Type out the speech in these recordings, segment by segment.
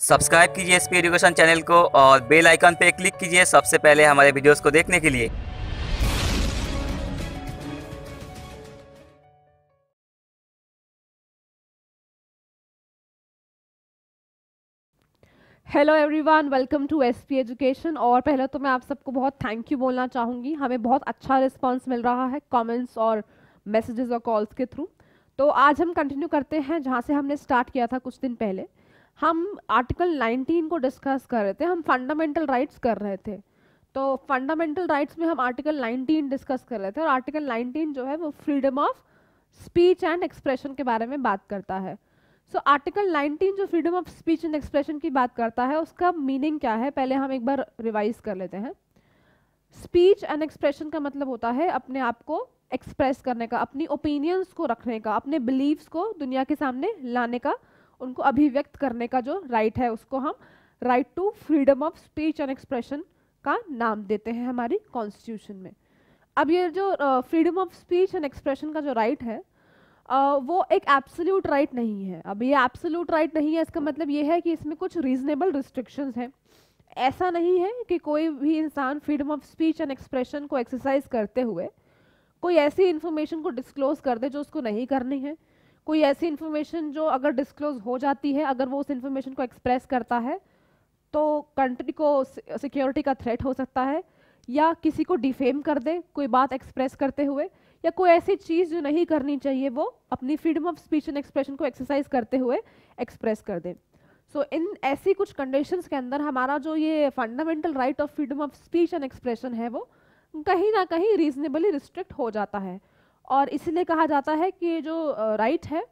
subscribe कीजिए S education channel को और बेल आइकन पे क्लिक कीजिए सबसे पहले हमारे वीडियोस को देखने के लिए hello everyone welcome to SP education और पहले तो मैं आप सबको बहुत थैंक यू बोलना चाहूंगी हमें बहुत अच्छा रिस्पांस मिल रहा है कमेंट्स और मैसेजेस और कॉल्स के थ्रू तो आज हम कंटिन्यू करते हैं जहाँ से हमने स्टार्ट किया था कुछ दिन पहले हम आर्टिकल 19 को डिस्कस कर रहे थे हम फंडामेंटल राइट्स कर रहे थे तो फंडामेंटल राइट्स में हम आर्टिकल 19 डिस्कस कर रहे थे और आर्टिकल 19 जो है वो freedom of speech and expression के बारे में बात करता है सो आर्टिकल 19 जो freedom of speech and expression की बात करता है उसका मीनिंग क्या है पहले हम एक बार रिवाइज कर लेते हैं स्पीच एंड एक्सप्रेशन का मतलब होता है अपने आप को एक्सप्रेस करने का अपनी ओपिनियंस को रखने का अपने बिलीव्स को दुनिया के सामने लाने का उनको अभिव्यक्त करने का जो राइट है उसको हम right to freedom of speech and expression का नाम देते हैं हमारी कॉन्स्टिट्यूशन में अब ये जो freedom of speech and expression का जो राइट right है uh, वो एक एब्सोल्यूट राइट right नहीं है अब ये एब्सोल्यूट राइट right नहीं है इसका मतलब ये है कि इसमें कुछ रीजनेबल रिस्ट्रिक्शंस हैं ऐसा नहीं है कि कोई भी इंसान freedom of speech and expression को एक्सरसाइज करते हुए कोई ऐसी इन्फॉर्मेशन को डिस्क्लोज कर दे जो उसको नहीं करनी है कोई ऐसी इन्फॉर्मेशन जो अगर डिस्क्लोज हो जाती है अगर वो उस इन्फॉर्मेशन को एक्सप्रेस करता है तो कंट्री को सिक्योरिटी का थ्रेट हो सकता है या किसी को डिफेम कर दे कोई बात एक्सप्रेस करते हुए या कोई ऐसी चीज़ जो नहीं करनी चाहिए वो अपनी freedom of speech and expression को एक्सरसाइज करते हुए एक्सप्रेस कर दें सो इन ऐसी कुछ कंडीशंस के अंदर हमारा जो ये fundamental right of freedom of speech and expression है वो कहीं ना कहीं रीजनेबली रिस्ट्रिक्ट हो जाता है और इसलिए कहा जाता है कि जो राइट है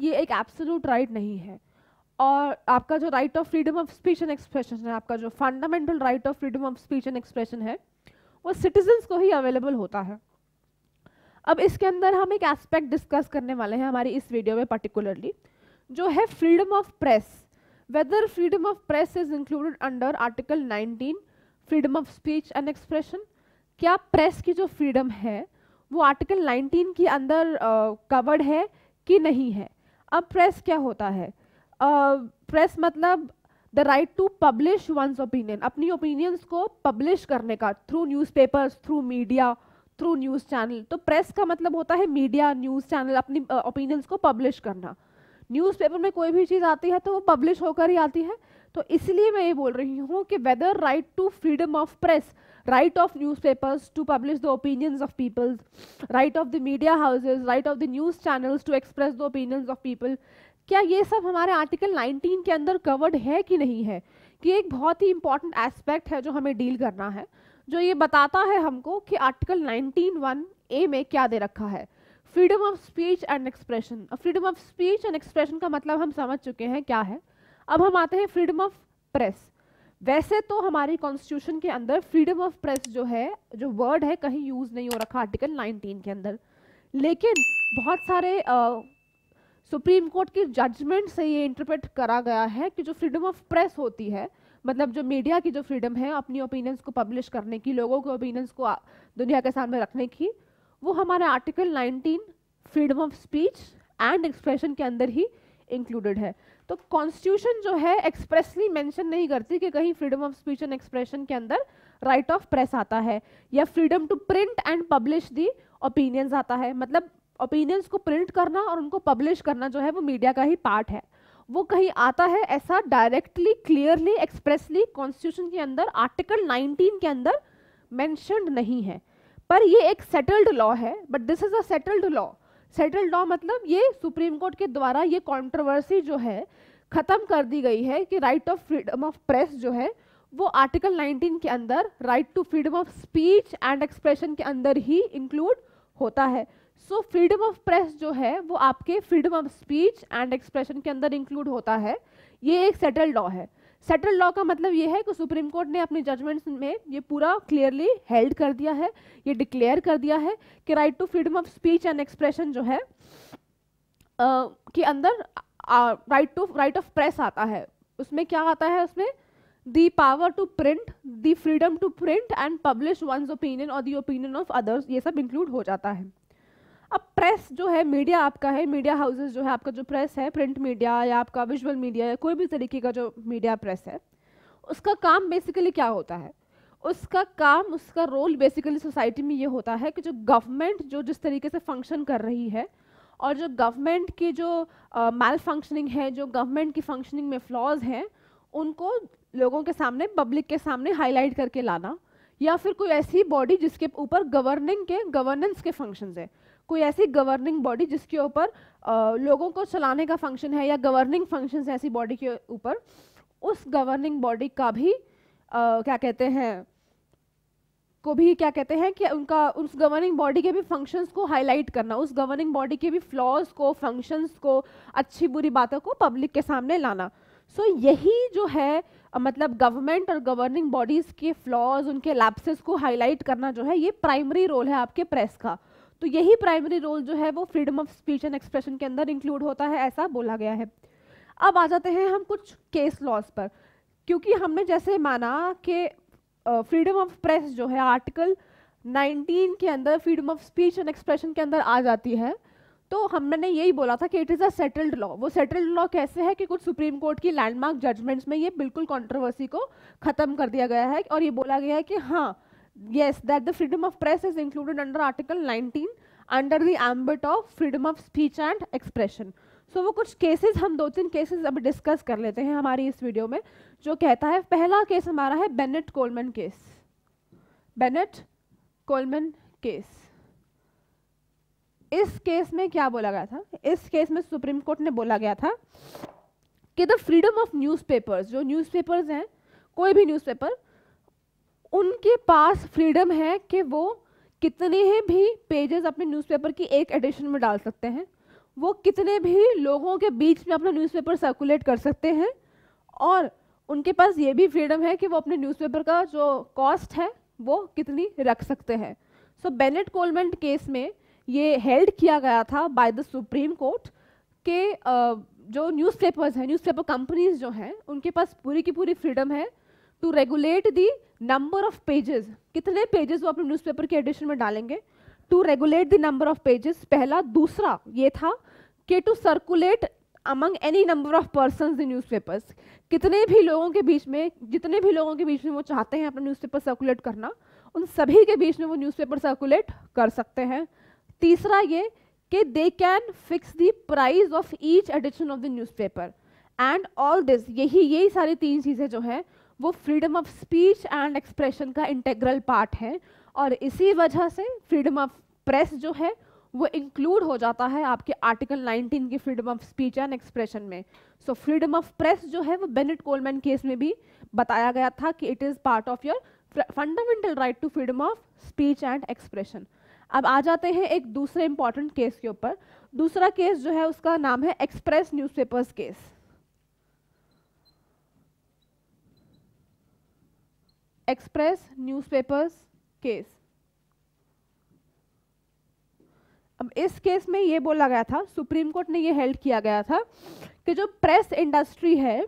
ये एक एब्सोलूट राइट नहीं है और आपका जो right of freedom of speech and expression है आपका जो fundamental right of freedom of speech and expression है वो सिटीजन्स को ही अवेलेबल होता है अब इसके अंदर हम एक एस्पेक्ट डिस्कस करने वाले हैं हमारी इस वीडियो में पर्टिकुलरली जो है freedom of press whether freedom of press is included under article 19 freedom of speech and expression क्या प्रेस की जो फ्रीडम है वो आर्टिकल 19 के अंदर कवर्ड है कि नहीं है अब प्रेस क्या होता है प्रेस uh, मतलब the right to publish one's opinion अपनी ओपिनियंस को पब्लिश करने का through newspapers through media through news channel तो प्रेस का मतलब होता है मीडिया न्यूज़ चैनल अपनी ओपिनियंस uh, को पब्लिश करना न्यूज़पेपर में कोई भी चीज़ आती है तो वो पब्लिश होकर ही आती है तो इसलिए मैं ये बोल रही हूँ कि whether right to freedom of press right of newspapers to publish the opinions of people's right of the media houses right of the news channels to express the opinions of people क्या ये सब हमारे article 19 के अंदर covered है कि नहीं है कि एक बहुत ही इंपॉर्टेंट एस्पेक्ट है जो हमें डील करना है जो ये बताता है हमको कि आर्टिकल नाइनटीन वन ए में क्या दे रखा है freedom of speech and expression freedom of speech and expression का मतलब हम समझ चुके हैं क्या है अब हम आते हैं फ्रीडम ऑफ प्रेस वैसे तो हमारी कॉन्स्टिट्यूशन के अंदर फ्रीडम ऑफ प्रेस जो है जो वर्ड है कहीं यूज़ नहीं हो रखा आर्टिकल 19 के अंदर लेकिन बहुत सारे सुप्रीम कोर्ट की जजमेंट से ये इंटरप्रेट करा गया है कि जो फ्रीडम ऑफ प्रेस होती है मतलब जो मीडिया की जो फ्रीडम है अपनी ओपिनियंस को पब्लिश करने की लोगों के ओपिनियंस को दुनिया के सामने रखने की वो हमारे article 19 freedom of speech and expression के अंदर ही इंक्लूडेड है तो कॉन्स्टिट्यूशन जो है एक्सप्रेसली मेंशन नहीं करती कि कहीं freedom of speech and expression के अंदर राइट ऑफ प्रेस आता है या freedom to print and publish the opinions आता है मतलब ओपिनियंस को प्रिंट करना और उनको पब्लिश करना जो है वो मीडिया का ही पार्ट है वो कहीं आता है ऐसा डायरेक्टली क्लियरली एक्सप्रेसली कॉन्स्टिट्यूशन के अंदर आर्टिकल 19 के अंदर मैंशनड नहीं है पर ये एक सेटल्ड लॉ है but this is a settled law settle law मतलब ये सुप्रीम कोर्ट के द्वारा ये कॉन्ट्रोवर्सी जो है ख़त्म कर दी गई है कि right of freedom of press जो है वो आर्टिकल 19 के अंदर right to freedom of speech and expression के अंदर ही इंक्लूड होता है सो फ्रीडम ऑफ प्रेस जो है वो आपके freedom of speech and expression के अंदर इंक्लूड होता है ये एक सेटल लॉ है सेटल लॉ का मतलब ये है कि सुप्रीम कोर्ट ने अपने जजमेंट्स में ये पूरा क्लियरली हेल्ड कर दिया है ये डिक्लेयर कर दिया है कि right to freedom of speech and expression जो है के अंदर right to right of press आता है उसमें क्या आता है उसमें the power to print the freedom to print and publish one's opinion or the opinion of others ये सब include हो जाता है प्रेस जो है मीडिया आपका है मीडिया हाउसेस जो है आपका जो प्रेस है प्रिंट मीडिया या आपका विजुअल मीडिया या कोई भी तरीके का जो मीडिया प्रेस है उसका काम बेसिकली क्या होता है उसका काम उसका रोल बेसिकली सोसाइटी में ये होता है कि जो गवर्नमेंट जो जिस तरीके से फंक्शन कर रही है और जो गवर्नमेंट की जो मेल uh, फंक्शनिंग है जो गवर्नमेंट की फंक्शनिंग में फ्लॉज हैं उनको लोगों के सामने पब्लिक के सामने हाईलाइट करके लाना या फिर कोई ऐसी बॉडी जिसके ऊपर गवर्निंग के गवर्नेंस के फंक्शंस है कोई ऐसी गवर्निंग बॉडी जिसके ऊपर लोगों को चलाने का फंक्शन है या गवर्निंग फंक्शन है ऐसी बॉडी के ऊपर उस गवर्निंग बॉडी का भी आ, क्या कहते हैं को भी क्या कहते हैं कि उनका उस गवर्निंग बॉडी के भी फंक्शंस को हाईलाइट करना उस गवर्निंग बॉडी के भी फ्लॉज को फंक्शंस को अच्छी बुरी बातों को पब्लिक के सामने लाना सो so, यही जो है मतलब गवर्नमेंट और गवर्निंग बॉडीज़ के फ्लॉज उनके लैप्सेस को हाईलाइट करना जो है ये प्राइमरी रोल है आपके प्रेस का तो यही प्राइमरी रोल जो है वो freedom of speech and expression के अंदर इंक्लूड होता है ऐसा बोला गया है अब आ जाते हैं हम कुछ केस लॉज पर क्योंकि हमने जैसे माना कि फ्रीडम ऑफ प्रेस जो है आर्टिकल 19 के अंदर freedom of speech and expression के अंदर आ जाती है तो हमने यही बोला था कि it is a settled law वो सेटल्ड लॉ कैसे है कि कुछ सुप्रीम कोर्ट की लैंडमार्क जजमेंट्स में ये बिल्कुल कॉन्ट्रोवर्सी को ख़त्म कर दिया गया है और ये बोला गया है कि हाँ yes that the freedom of press is included under article 19 under the ambit of freedom of speech and expression so वो कुछ केसेस हम दो तीन केसेस अब डिस्कस कर लेते हैं हमारी इस वीडियो में जो कहता है पहला केस हमारा है Bennett Coleman case Bennett Coleman case इस केस में क्या बोला गया था इस केस में सुप्रीम कोर्ट ने बोला गया था कि द फ्रीडम ऑफ न्यूज़पेपर्स जो न्यूज़पेपर्स हैं कोई भी न्यूज़पेपर उनके पास फ्रीडम है कि वो कितने ही भी पेजेस अपने न्यूज़पेपर की एक एडिशन में डाल सकते हैं वो कितने भी लोगों के बीच में अपना न्यूज़पेपर सर्कुलेट कर सकते हैं और उनके पास ये भी फ्रीडम है कि वो अपने न्यूज़पेपर का जो कॉस्ट है वो कितनी रख सकते हैं सो बेनेट कोलमेंट केस में ये हेल्ड किया गया था बाय द सुप्रीम कोर्ट के जो न्यूज़पेपर्स हैं न्यूज़पेपर कंपनीज जो हैं उनके पास पूरी की पूरी फ्रीडम है to regulate the number of pages कितने पेजेस वो अपने न्यूज़पेपर के एडिशन में डालेंगे to regulate the number of pages पहला दूसरा ये था कि to circulate among any number of person the newspapers कितने भी लोगों के बीच में जितने भी लोगों के बीच में वो चाहते हैं अपना न्यूज़पेपर सर्कुलेट करना उन सभी के बीच में वो न्यूज़पेपर सर्कुलेट कर सकते हैं तीसरा ये कि they can fix the price of each edition of the newspaper and all this यही यही सारी तीन चीज़ें जो हैं वो freedom of speech and expression का इंटेग्रल पार्ट है और इसी वजह से फ्रीडम ऑफ प्रेस जो है वो इंक्लूड हो जाता है आपके आर्टिकल 19 की freedom of speech and expression में सो फ्रीडम ऑफ प्रेस जो है वो बेनेट कोलमैन केस में भी बताया गया था कि it is part of your fundamental right to freedom of speech and expression अब आ जाते हैं एक दूसरे इंपॉर्टेंट केस के ऊपर दूसरा केस जो है उसका नाम है express newspapers case express newspapers case अब इस केस में ये बोला गया था सुप्रीम कोर्ट ने ये हेल्ड किया गया था कि जो प्रेस इंडस्ट्री है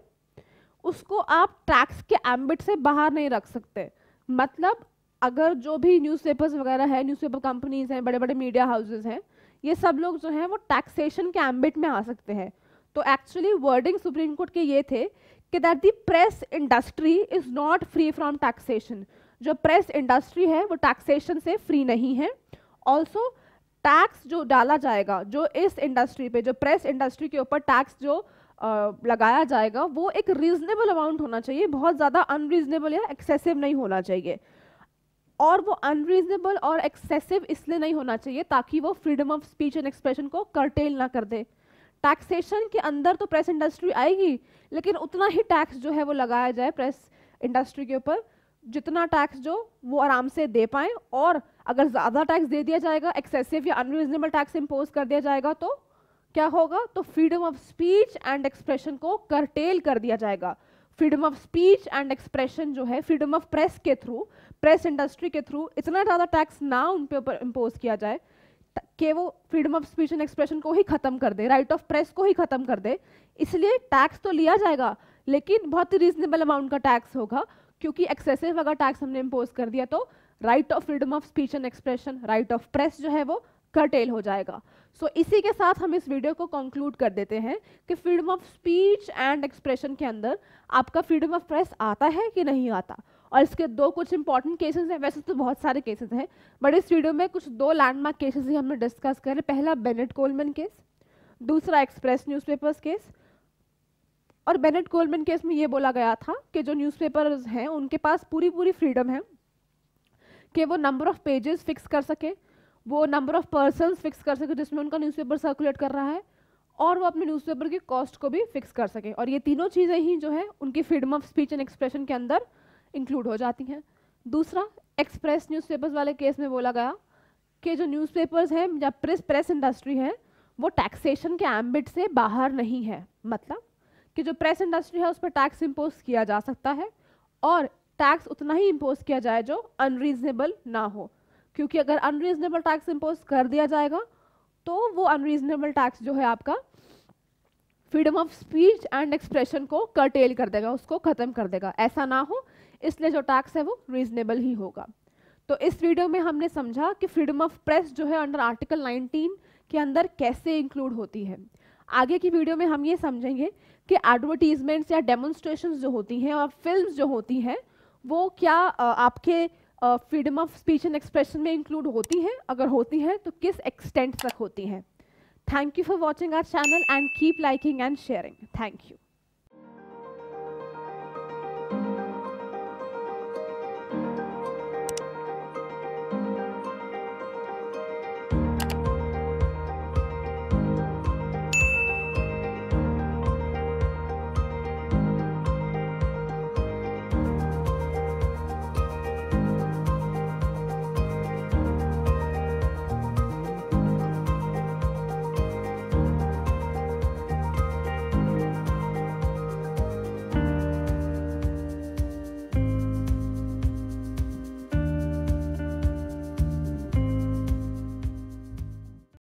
उसको आप टैक्स के एम्बिट से बाहर नहीं रख सकते मतलब अगर जो भी न्यूज़पेपर्स वगैरह है न्यूज़पेपर कंपनीज हैं बड़े बड़े मीडिया हाउसेज हैं ये सब लोग जो हैं वो टैक्सेशन के एम्बिट में आ सकते हैं तो एक्चुअली वर्डिंग सुप्रीम कोर्ट के ये थे कि that the press industry is not free from taxation जो प्रेस इंडस्ट्री है वो टैक्सेशन से फ्री नहीं है ऑल्सो टैक्स जो डाला जाएगा जो इस इंडस्ट्री पे जो प्रेस इंडस्ट्री के ऊपर टैक्स जो आ, लगाया जाएगा वो एक रीजनेबल अमाउंट होना चाहिए बहुत ज़्यादा अनरीजनेबल या एक्सेसिव नहीं होना चाहिए और वो अनरीजनेबल और एक्सेसिव इसलिए नहीं होना चाहिए ताकि वो freedom of speech and expression को करटेल ना कर दे टैक्सेशन के अंदर तो प्रेस इंडस्ट्री आएगी लेकिन उतना ही टैक्स जो है वो लगाया जाए प्रेस इंडस्ट्री के ऊपर जितना टैक्स जो वो आराम से दे पाएँ और अगर ज़्यादा टैक्स दे दिया जाएगा एक्सेसिव या अनरीजनेबल टैक्स इम्पोज कर दिया जाएगा तो क्या होगा तो freedom of speech and expression को करटेल कर दिया जाएगा freedom of speech and expression जो है फ्रीडम ऑफ प्रेस के थ्रू प्रेस इंडस्ट्री के थ्रू इतना ज़्यादा टैक्स ना उन पे ऊपर इम्पोज किया जाए कि वो freedom of speech and expression को ही ख़त्म कर दे राइट ऑफ प्रेस को ही ख़त्म कर दे इसलिए टैक्स तो लिया जाएगा लेकिन बहुत ही रीजनेबल अमाउंट का टैक्स होगा क्योंकि एक्सेसिव अगर टैक्स हमने इम्पोज कर दिया तो right of freedom of speech and expression right of press जो है वो कर्टेल हो जाएगा सो so, इसी के साथ हम इस वीडियो को कंक्लूड कर देते हैं कि freedom of speech and expression के अंदर आपका फ्रीडम ऑफ प्रेस आता है कि नहीं आता और इसके दो कुछ इंपॉर्टेंट केसेस हैं वैसे तो बहुत सारे केसेस हैं बट इस वीडियो में कुछ दो लैंडमार्क केसेस ही हमने डिस्कस करें पहला बेनेट कोलमेन केस दूसरा एक्सप्रेस न्यूज़पेपर्स केस और बेनेट कोलमेन केस में ये बोला गया था कि जो न्यूज़पेपर्स हैं उनके पास पूरी पूरी फ्रीडम है कि वो नंबर ऑफ़ पेजेस फिक्स कर सकें वो नंबर ऑफ पर्सन फिक्स कर सके जिसमें उनका न्यूज़पेपर सर्कुलेट कर रहा है और वो अपने न्यूज़पेपर की कॉस्ट को भी फिक्स कर सकें और ये तीनों चीज़ें ही जो है उनकी freedom of speech and expression के अंदर इंक्लूड हो जाती हैं दूसरा एक्सप्रेस न्यूज़पेपर्स वाले केस में बोला गया कि जो न्यूज़पेपर्स हैं या प्रेस प्रेस इंडस्ट्री है वो टैक्सेशन के एम्बिट से बाहर नहीं है मतलब कि जो प्रेस इंडस्ट्री है उस पर टैक्स इम्पोज किया जा सकता है और टैक्स उतना ही इम्पोज किया जाए जो अनरीजनेबल ना हो क्योंकि अगर अनरीजनेबल टैक्स इम्पोज कर दिया जाएगा तो वो अनरीजनेबल टैक्स जो है आपका freedom of speech and expression को करटेल कर देगा उसको ख़त्म कर देगा ऐसा ना हो इसलिए जो टैक्स है वो रीजनेबल ही होगा तो इस वीडियो में हमने समझा कि फ्रीडम ऑफ प्रेस जो है अंडर आर्टिकल 19 के अंदर कैसे इंक्लूड होती है आगे की वीडियो में हम ये समझेंगे कि एडवर्टीजमेंट्स या डेमोन्स्ट्रेशन जो होती हैं और फिल्म जो होती हैं वो क्या आपके freedom of speech and expression में इंक्लूड होती हैं अगर होती हैं तो किस एक्सटेंट तक होती हैं thank you for watching our channel and keep liking and sharing thank you